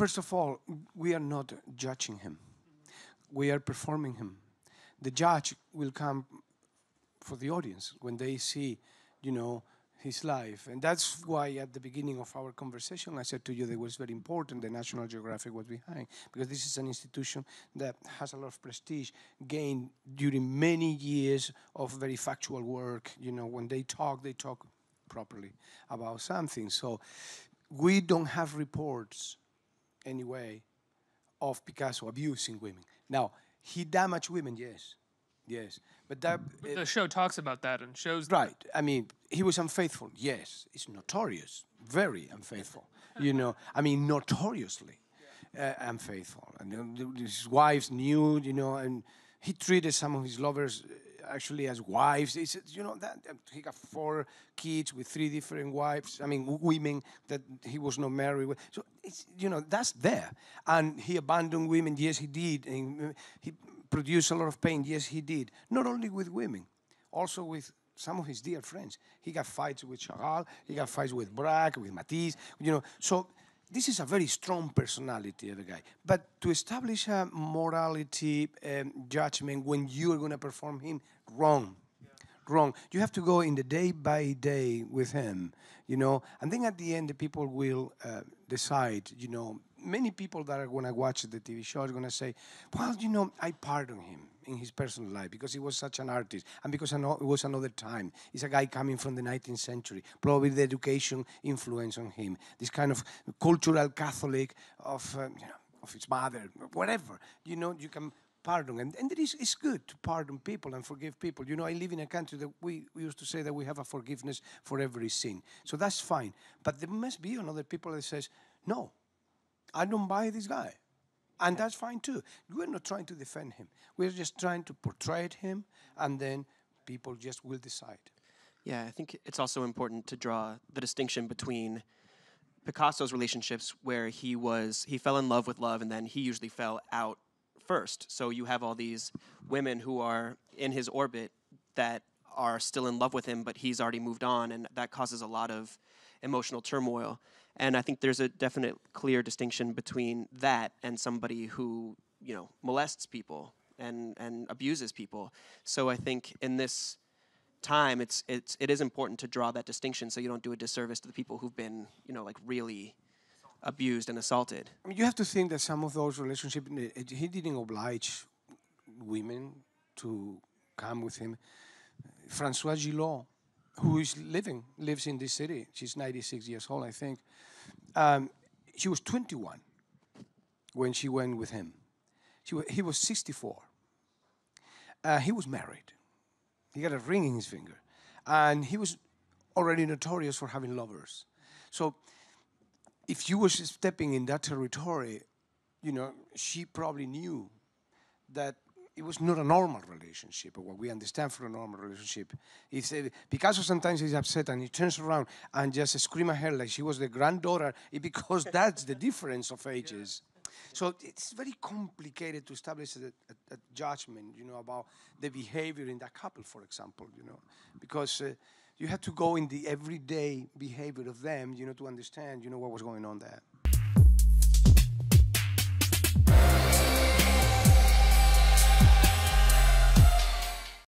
First of all, we are not judging him. We are performing him. The judge will come for the audience when they see, you know, his life. And that's why at the beginning of our conversation, I said to you that it was very important the National Geographic was behind, because this is an institution that has a lot of prestige gained during many years of very factual work. You know, when they talk, they talk properly about something. So we don't have reports anyway, of Picasso abusing women. Now, he damaged women, yes. Yes. But that. But the show talks about that and shows. Right. That. I mean, he was unfaithful, yes. It's notorious, very unfaithful. you know, I mean, notoriously yeah. uh, unfaithful. And uh, his wives knew, you know, and he treated some of his lovers actually as wives. It's, you know that he got four kids with three different wives. I mean, women that he was not married with. So it's, you know that's there. And he abandoned women. Yes, he did. And uh, he produced a lot of pain. Yes, he did. Not only with women, also with some of his dear friends. He got fights with Chagall. He got fights with Braque, with Matisse. You know, so this is a very strong personality of a guy. But to establish a morality um, judgment when you are going to perform him wrong, yeah. wrong. You have to go in the day by day with him, you know. And then at the end, the people will uh, decide, you know. Many people that are going to watch the TV show are going to say, "Well, you know, I pardon him." in his personal life because he was such an artist and because it was another time. He's a guy coming from the 19th century, probably the education influence on him, this kind of cultural Catholic of, um, you know, of his mother, whatever. You know, you can pardon. And, and it is, it's good to pardon people and forgive people. You know, I live in a country that we, we used to say that we have a forgiveness for every sin. So that's fine. But there must be another people that says, no, I don't buy this guy. And that's fine too. We're not trying to defend him. We're just trying to portray him, and then people just will decide. Yeah, I think it's also important to draw the distinction between Picasso's relationships where he was he fell in love with love and then he usually fell out first. So you have all these women who are in his orbit that are still in love with him, but he's already moved on, and that causes a lot of emotional turmoil. And I think there's a definite, clear distinction between that and somebody who, you know, molests people and and abuses people. So I think in this time, it's it's it is important to draw that distinction so you don't do a disservice to the people who've been, you know, like really abused and assaulted. I mean, you have to think that some of those relationships, eh, eh, he didn't oblige women to come with him Francois Gillot, who is living, lives in this city. She's 96 years old, I think. Um, she was 21 when she went with him. he was 64. Uh, he was married. He got a ring in his finger. And he was already notorious for having lovers. So if you were stepping in that territory, you know, she probably knew that it was not a normal relationship, what we understand for a normal relationship. is uh, Picasso sometimes is upset and he turns around and just screams at her like she was the granddaughter, because that's the difference of ages. Yeah. So it's very complicated to establish a, a, a, judgment, you know, about the behavior in that couple, for example, you know, because uh, you had to go in the everyday behavior of them, you know, to understand, you know, what was going on there.